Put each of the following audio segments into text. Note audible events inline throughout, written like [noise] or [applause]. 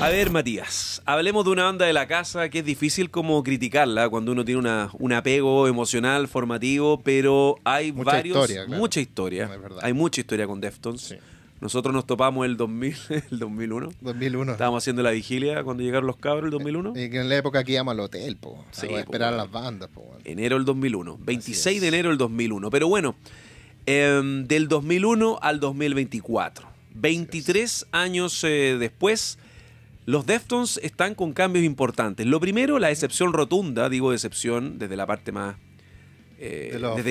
A ver, Matías, hablemos de una banda de la casa que es difícil como criticarla cuando uno tiene un apego emocional, formativo, pero hay mucha varios. Historia, Mucha historia. hay mucha historia con Deftones. Nosotros nos topamos el 2000, [laughs] el 2001. 2001. Estábamos haciendo la vigilia cuando llegaron los cabros el 2001. Eh, en la época que íbamos al hotel, po. Sí, a esperar a las bandas, po. Enero del 2001. 26 de enero del 2001. Pero bueno, em, del 2001 al 2024. 23 años eh, después los Deftones están con cambios importantes. Lo primero, la excepción rotunda, digo excepción desde la parte más... Eh, de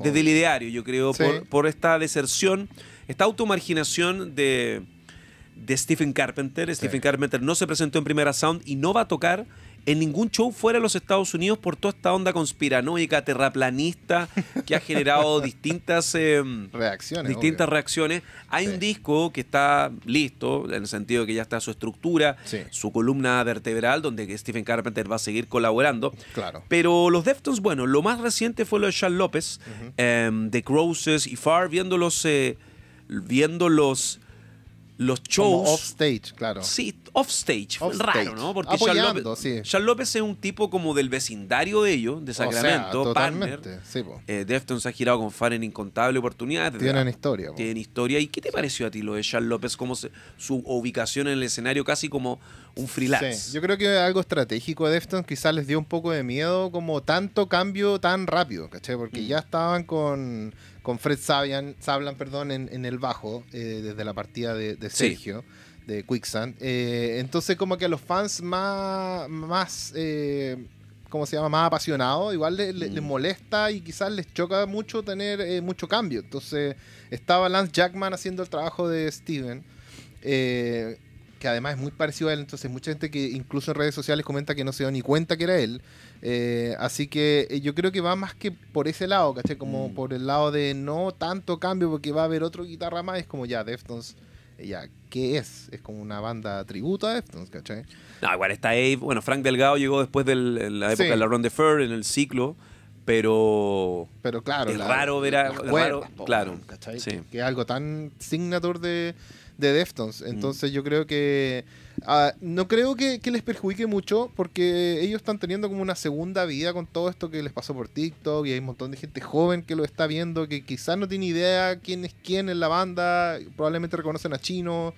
desde el, ideario, yo creo, por, esta deserción, esta automarginación de, de Stephen Carpenter. Stephen Carpenter no se presentó en Primera Sound y no va a tocar en ningún show fuera de los Estados Unidos por toda esta onda conspiranoica, terraplanista, que ha [laughs] generado distintas eh, reacciones. Distintas reacciones. Hay un disco que está listo, en el sentido de que ya está su estructura, su columna vertebral, donde Stephen Carpenter va a seguir colaborando. Claro. Pero los Deftones, bueno, lo más reciente fue lo de Sean López, The em, -huh. y Far, viéndolos. Eh, viéndolos los shows. Como offstage, claro. Sí, offstage. raro, ¿no? Porque Charles López, es un tipo como del vecindario de ellos, de Sacramento, o eh, ha girado con fan en incontable oportunidades. Tienen historia. Tienen historia. ¿Y qué te pareció a ti lo de Charles López? Como su ubicación en el escenario casi como un freelance. yo creo que algo estratégico de Deftones quizás les dio un poco de miedo como tanto cambio tan rápido, ¿cachai? Porque mm. ya estaban con con Fred Sabian, Sablan perdón, en, el bajo, eh, desde la partida de, Sergio. De Quicksand. Eh, entonces, como que a los fans más, más eh, ¿cómo se llama? Más apasionados igual les, mm. molesta y quizás les choca mucho tener mucho cambio. Entonces estaba Lance Jackman haciendo el trabajo de Steven que además es muy parecido a él, entonces mucha gente que incluso en redes sociales comenta que no se dio ni cuenta que era él. Eh, así que eh, yo creo que va más que por ese lado, ¿cachai? Como mm. por el lado de no tanto cambio porque va a haber otro guitarra más, es como ya, Deftones, eh, ya, ¿qué es? Es como una banda tributa a Deftones, ¿cachai? No, igual está Abe, bueno, Frank Delgado llegó después de la época de la Ronde Fur, en el ciclo pero pero claro es raro ver a, claro ¿cachai? que algo tan signator de, de Deftones. Mm. Entonces yo creo que... Ah, no creo que, que, les perjudique mucho porque ellos están teniendo como una segunda vida con todo esto que les pasó por TikTok y hay un montón de gente joven que lo está viendo que quizás no tiene idea quién es quién en la banda, probablemente reconocen a Chino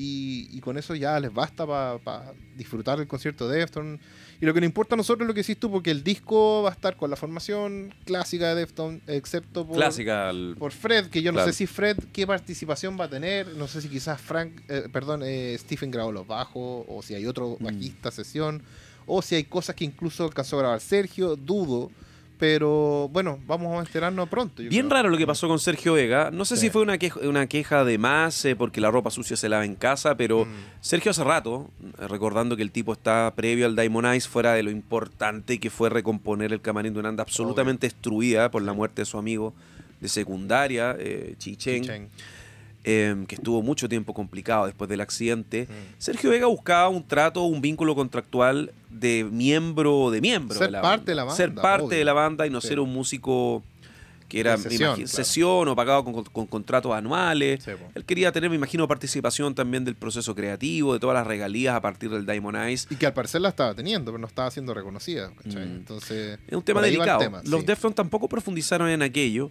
y, con eso ya les basta para disfrutar el concierto de Defton. Y lo que no importa a nosotros es lo que hiciste tú, porque el disco va a estar con la formación clásica de Defton, excepto por, Fred, que yo no sé si Fred qué participación va a tener, no sé si quizás Frank, eh, perdón, eh, Stephen grabó los bajos, o si hay otro mm. bajista sesión, o si hay cosas que incluso alcanzó a grabar Sergio, dudo. Pero bueno, vamos a enterarnos pronto. Bien raro lo que pasó con Sergio Vega. No sé si fue una queja, de más eh, porque la ropa sucia se lava en casa, pero mm. Sergio hace rato, recordando que el tipo está previo al Diamond Ice, fuera de lo importante que fue recomponer el camarín de una anda absolutamente destruida por la muerte de su amigo de secundaria, eh, Chichen. Em, que estuvo mucho tiempo complicado después del accidente, mm. Sergio Vega buscaba un trato, un vínculo contractual de miembro de miembro. Ser parte de la banda. Ser parte de la banda y no ser un músico que era sesión, o pagado con, contratos anuales. Él quería tener, me imagino, participación también del proceso creativo, de todas las regalías a partir del Diamond Eyes. Y que al parecer la estaba teniendo, pero no estaba siendo reconocida. Mm. Entonces, es un tema delicado. Los sí. tampoco profundizaron en aquello.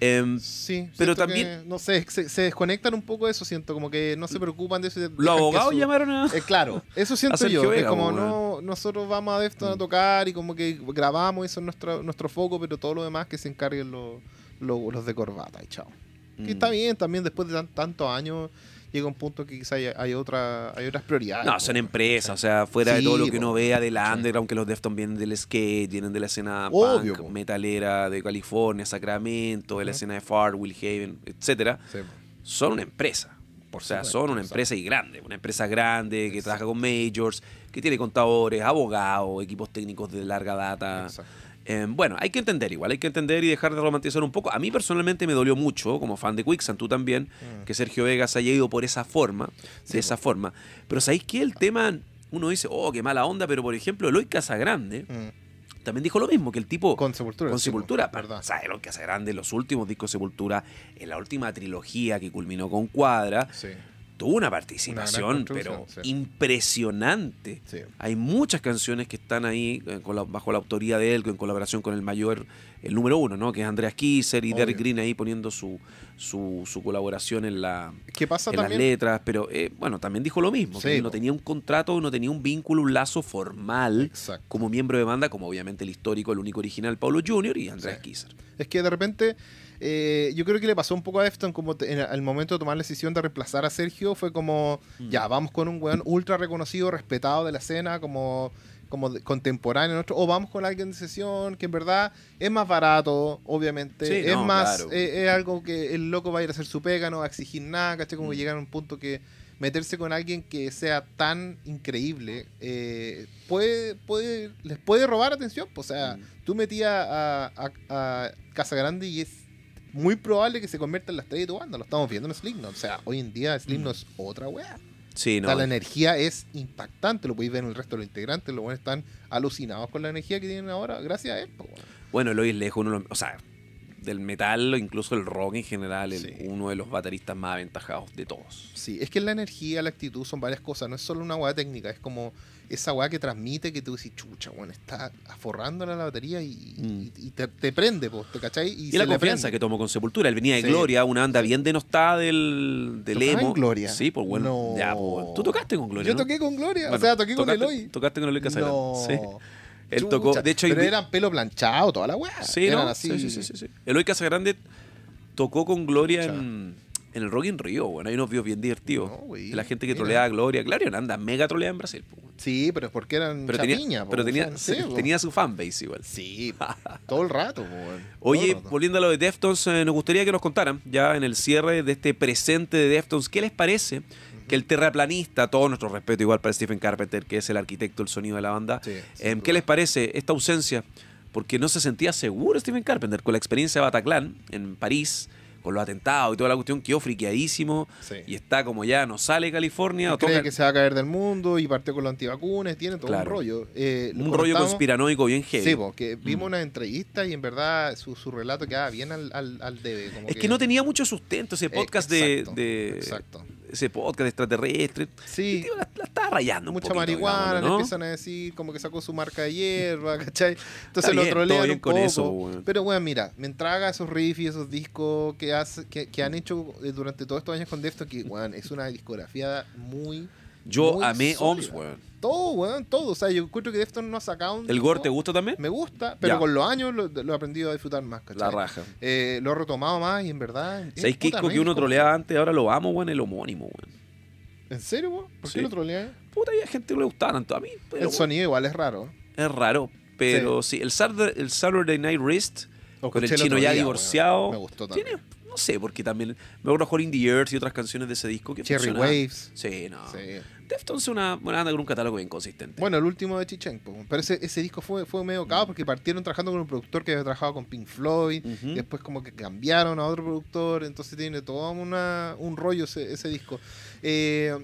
Em, sí, pero también. no sé, se, desconectan un poco de eso, siento, como que no se preocupan de eso. Los abogados llamaron a. Eh, claro, eso [laughs] siento yo. es como, no, nosotros vamos a esto a mm. tocar y como que grabamos, eso es nuestro, nuestro foco, pero todo lo demás que se encarguen los, de corbata y chao. Que mm. está bien también después de tantos años llega un punto que quizás hay, otra, hay otras prioridades. No, son empresas, o sea, fuera de todo lo que uno vea de la underground, los Defton vienen del skate, vienen de la escena metalera de California, Sacramento, de la escena de Will Haven, etcétera. Son una empresa. o sea, son una empresa y grande, una empresa grande que trabaja con majors, que tiene contadores, abogados, equipos técnicos de larga data. Exacto. Em, bueno, hay que entender igual, hay que entender y dejar de romantizar un poco. A mí personalmente me dolió mucho, como fan de Quicksand, tú también, mm. que Sergio Vegas haya ido por esa forma, de esa forma. Pero ¿sabéis qué? el tema, uno dice, oh, qué mala onda, pero por ejemplo, Eloy Casagrande... Mm. también dijo lo mismo, que el tipo. Con Sepultura. Con Sepultura. perdón. O sea, Eloy Casagrande, los últimos discos Sepultura, en la última trilogía que culminó con Cuadra. Sí tuvo una participación, pero impresionante. Hay muchas canciones que están ahí eh, bajo la autoría de él, en colaboración con el mayor, el número uno, ¿no? Que es Andreas Kisser y Derek Green ahí poniendo su, su, colaboración en, la, pasa las letras. Pero eh, bueno, también dijo lo mismo, que no tenía un contrato, no tenía un vínculo, un lazo formal como miembro de banda, como obviamente el histórico, el único original, Paulo Jr. y Andreas Kisser. Es que de repente eh, yo creo que le pasó un poco a Efton como en el momento de tomar la decisión de reemplazar a Sergio, fue como, mm. ya, vamos con un weón ultra reconocido, respetado de la escena, como como contemporáneo nuestro, o vamos con alguien de sesión que en verdad es más barato, obviamente, es más, eh, es algo que el loco va a ir a hacer su pega, no va a exigir nada, ¿cachai? Como mm. a un punto que meterse con alguien que sea tan increíble, eh, puede, puede, les puede robar atención, pues, o sea, mm. tú metías a, a, a Casa Grande y es muy probable que se convierta en la estrella de tu banda. Lo estamos viendo en Slipknot. O sea, hoy en día Slipknot es mm. otra weá. Sí, no. O sea, la energía es impactante, lo podéis ver en el resto de los integrantes, los buenos están alucinados con la energía que tienen ahora, gracias a él. bueno. el hoy es uno, o sea, del metal, o incluso el rock en general, es uno de los bateristas más aventajados de todos. Sí, es que la energía, la actitud son varias cosas, no es solo una weá técnica, es como esa weá que transmite que tú decís, chucha, bueno, está aforrándola la batería y, mm. te, prende, pues, ¿te cachai? Y, y la confianza que tomó con Sepultura. Él venía de Gloria, una banda bien denostada del, del emo. en Gloria? Sí, por pues, bueno. Ya, pues, tú tocaste con Gloria. Yo toqué con Gloria, o sea, toqué con Eloy. Tocaste con Eloy Casagrande. No. Sí. Él tocó, de hecho, pero eran pelo planchado, toda la weá. Sí, eran así. Sí, sí, sí, sí, Eloy Casagrande tocó con Gloria en en el Rock in Rio, bueno, hay unos videos bien divertidos. Y la gente que troleaba a Gloria. claro, anda mega troleada en Brasil. sí, pero es porque eran pero Pero tenía, su fanbase igual. Sí, [laughs] todo el rato. Oye, volviendo a lo de Deftones, eh, nos gustaría que nos contaran ya en el cierre de este presente de Deftones, ¿qué les parece? que el terraplanista, todo nuestro respeto igual para Stephen Carpenter, que es el arquitecto del sonido de la banda. Em, ¿Qué les parece esta ausencia? Porque no se sentía seguro Stephen Carpenter con la experiencia de Bataclan en París con los atentados y toda la cuestión, quedó friqueadísimo y está como ya no sale California. que se va a caer del mundo y partió con los antivacunas, tiene todo un rollo. Eh, un rollo conspiranoico bien heavy. Sí, porque mm. vimos una entrevista y en verdad su, relato queda bien al, al, al debe. es que, no tenía mucho sustento ese eh, podcast de... Exacto ese podcast extraterrestre. Sí. la, estaba está rayando. Mucha marihuana, empiezan a decir como que sacó su marca de hierba, [laughs] ¿cachai? Entonces lo trolean con Eso, Pero bueno, mira, me entrega esos riffs y esos discos que, hace, que, han hecho eh, durante todos estos años con Defton, que bueno, es una discografía muy yo amé OMS, weón. Todo, weón, todo. O sea, yo encuentro que Defton no ha sacado un. ¿El gore te gusta también? Me gusta, pero con los años lo, he aprendido a disfrutar más, ¿cachai? La raja. Eh, lo he retomado más y en verdad. es ¿Sabéis es que uno troleaba antes? Ahora lo amo, weón, el homónimo, weón. ¿En serio, weón? ¿Por qué lo troleas? Puta, había gente que le gustaba tanto. A mí, El sonido igual es raro. es raro. Pero sí, el, Saturday, Night Wrist con el chino ya divorciado. Me gustó también. Tiene sé, porque también me acuerdo Hall in the Earth y otras canciones de ese disco que Cherry Waves. Sí, no. Deftones es una, buena banda con un catálogo bien consistente. Bueno, el último de Chichen, pero ese, ese disco fue, fue medio caos porque partieron trabajando con un productor que había trabajado con Pink Floyd, después como que cambiaron a otro productor, entonces tiene todo una, un rollo ese, disco. Eh,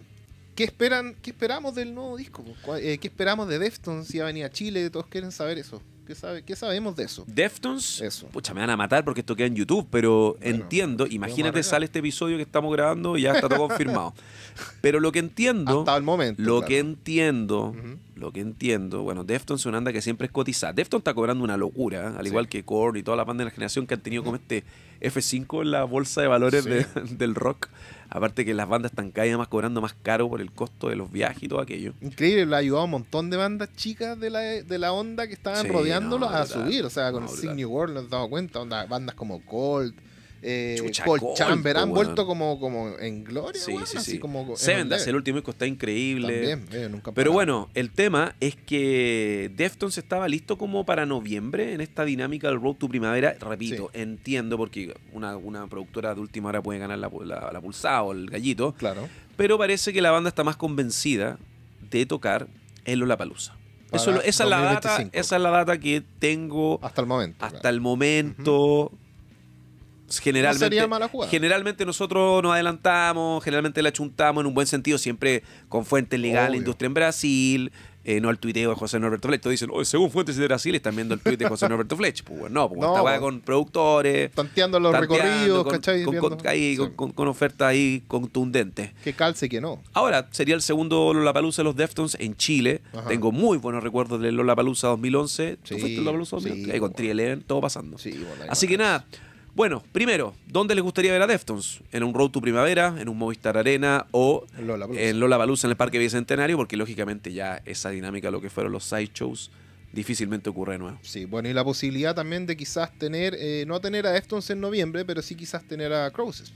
¿Qué, esperan, ¿Qué esperamos del nuevo disco? Eh, ¿Qué esperamos de Deftones si va a a Chile? Todos quieren saber eso. ¿Qué, sabemos de eso? Deftones, eso. pucha, me van a matar porque esto queda en YouTube, pero entiendo, imagínate, sale este episodio que estamos grabando y ya está todo [laughs] confirmado. Pero lo que entiendo, Hasta el momento, lo que entiendo, que entiendo, bueno, Defton es una onda que siempre es cotizada. Defton está cobrando una locura, al igual que Korn y toda la banda de la generación que han tenido como este F5 en la bolsa de valores [laughs] del rock. Aparte que las bandas están cada más cobrando más caro por el costo de los viajes y todo aquello. Increíble, le ha ayudado a un montón de bandas chicas de la, onda que estaban rodeándolo a subir. O sea, con no, el World nos dado cuenta, bandas como Cold eh, por han vuelto como, como en gloria. Sí, sí, sí. Como el último disco está increíble. También, eh, nunca Pero bueno, el tema es que Deftones estaba listo como para noviembre en esta dinámica del Road to Primavera. Repito, entiendo porque una, productora de última hora puede ganar la, la, pulsada o el gallito. Claro. Pero parece que la banda está más convencida de tocar en los Eso, esa, es la data, esa es la data que tengo. Hasta el momento. Hasta el momento generalmente, generalmente nosotros nos adelantamos, generalmente la chuntamos en un buen sentido, siempre con fuentes legales, industria en Brasil, eh, no al tuiteo de José Norberto Flech Todos dicen, según fuentes de Brasil están viendo el tuit de José Norberto Flech pues, pues no, pues estaba con productores. Tanteando los recorridos, con, Con, ofertas ahí contundentes. Que calce que no. Ahora, sería el segundo Lollapalooza de los Deftones en Chile. Tengo muy buenos recuerdos del Lollapalooza 2011. Sí, ¿Tú fuiste el Lollapalooza 2011? con bueno. todo pasando. Así que nada, bueno, primero, ¿dónde les gustaría ver a Deftones? ¿En un Road to Primavera, en un Movistar Arena o en Lola en, en el Parque Bicentenario? Porque lógicamente ya esa dinámica, lo que fueron los sideshows, difícilmente ocurre de nuevo. Sí, bueno, y la posibilidad también de quizás tener, eh, no tener a Deftones en noviembre, pero sí quizás tener a Crowses.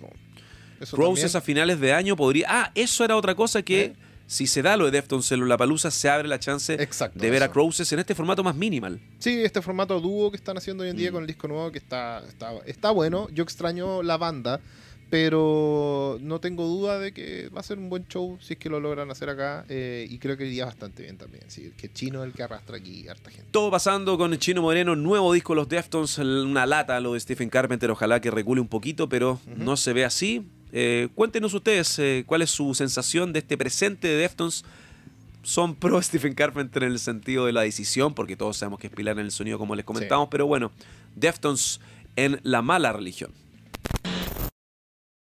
Crowses a finales de año podría... Ah, eso era otra cosa que... ¿Eh? si se da lo de Deftones en palusa se abre la chance de ver a Crozes en este formato más minimal. Sí, este formato dúo que están haciendo hoy en día mm. con el disco nuevo que está, está, bueno. Yo extraño la banda, pero no tengo duda de que va a ser un buen show si es que lo logran hacer acá eh, y creo que iría bastante bien también. que Chino es el que arrastra aquí harta gente. Todo pasando con el Chino Moreno, nuevo disco Los Deftones, una lata lo de Stephen Carpenter, ojalá que recule un poquito, pero no se ve así. Eh, cuéntenos ustedes eh, cuál es su sensación de este presente de Deftones. Son pro [laughs] Stephen Carpenter en el sentido de la decisión, porque todos sabemos que es pilar en el sonido, como les comentamos, pero bueno, Deftones en la mala religión.